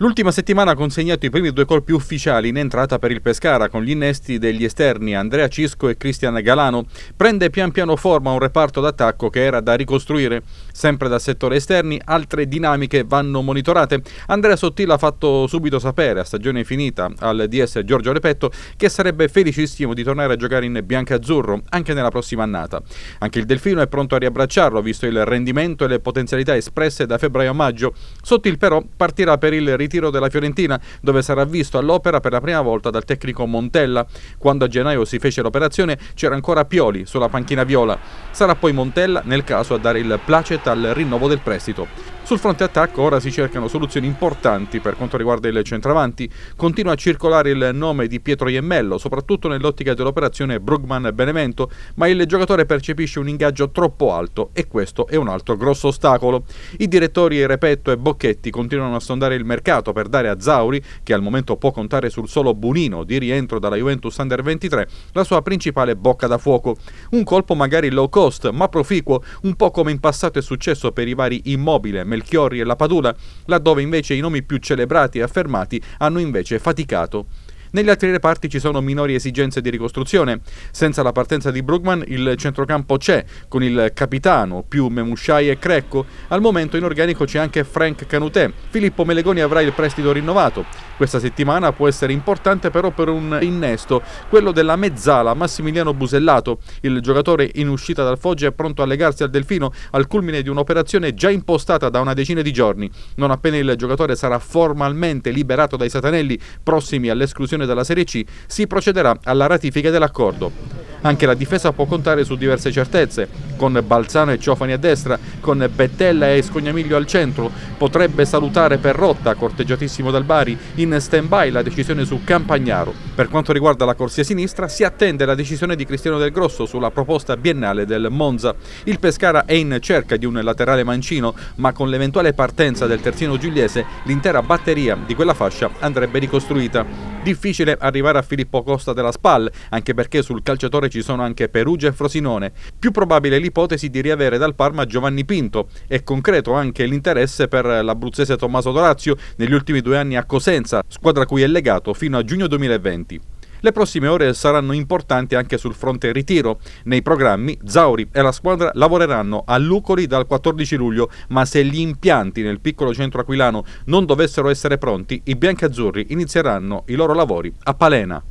L'ultima settimana ha consegnato i primi due colpi ufficiali in entrata per il Pescara con gli innesti degli esterni Andrea Cisco e Cristian Galano. Prende pian piano forma un reparto d'attacco che era da ricostruire. Sempre dal settore esterni altre dinamiche vanno monitorate. Andrea Sottil ha fatto subito sapere a stagione finita al DS Giorgio Repetto che sarebbe felicissimo di tornare a giocare in bianca-azzurro anche nella prossima annata. Anche il Delfino è pronto a riabbracciarlo visto il rendimento e le potenzialità espresse da febbraio a maggio. Sottil però partirà per il ritorno ritiro della Fiorentina, dove sarà visto all'opera per la prima volta dal tecnico Montella. Quando a gennaio si fece l'operazione c'era ancora Pioli sulla panchina viola. Sarà poi Montella, nel caso, a dare il placet al rinnovo del prestito. Sul fronte attacco ora si cercano soluzioni importanti per quanto riguarda il centravanti. Continua a circolare il nome di Pietro Iemmello, soprattutto nell'ottica dell'operazione Brugman-Benevento, ma il giocatore percepisce un ingaggio troppo alto e questo è un altro grosso ostacolo. I direttori Repetto e Bocchetti continuano a sondare il mercato mercato per dare a Zauri, che al momento può contare sul solo Bunino di rientro dalla Juventus Under 23, la sua principale bocca da fuoco. Un colpo magari low cost, ma proficuo, un po' come in passato è successo per i vari Immobile, Melchiorri e la Padula, laddove invece i nomi più celebrati e affermati hanno invece faticato. Negli altri reparti ci sono minori esigenze di ricostruzione. Senza la partenza di Brugman il centrocampo c'è, con il capitano più Memushai e Crecco. Al momento in organico c'è anche Frank Canutè. Filippo Melegoni avrà il prestito rinnovato. Questa settimana può essere importante però per un innesto, quello della mezzala Massimiliano Busellato. Il giocatore in uscita dal Foggia è pronto a legarsi al Delfino al culmine di un'operazione già impostata da una decina di giorni. Non appena il giocatore sarà formalmente liberato dai satanelli prossimi all'esclusione eliminazione dalla Serie C si procederà alla ratifica dell'accordo. Anche la difesa può contare su diverse certezze, con Balzano e Ciofani a destra, con Bettella e Scognamiglio al centro, potrebbe salutare per rotta, corteggiatissimo dal Bari, in stand-by la decisione su Campagnaro. Per quanto riguarda la corsia sinistra, si attende la decisione di Cristiano Del Grosso sulla proposta biennale del Monza. Il Pescara è in cerca di un laterale mancino, ma con l'eventuale partenza del terzino giuliese l'intera batteria di quella fascia andrebbe ricostruita. Difficile arrivare a Filippo Costa della SPAL, anche perché sul calciatore ci sono anche Perugia e Frosinone. Più probabile l'ipotesi di riavere dal Parma Giovanni Pinto. È concreto anche l'interesse per l'abruzzese Tommaso Dorazio negli ultimi due anni a Cosenza, squadra cui è legato fino a giugno 2020. Le prossime ore saranno importanti anche sul fronte ritiro. Nei programmi Zauri e la squadra lavoreranno a Lucoli dal 14 luglio, ma se gli impianti nel piccolo centro aquilano non dovessero essere pronti, i biancazzurri inizieranno i loro lavori a Palena.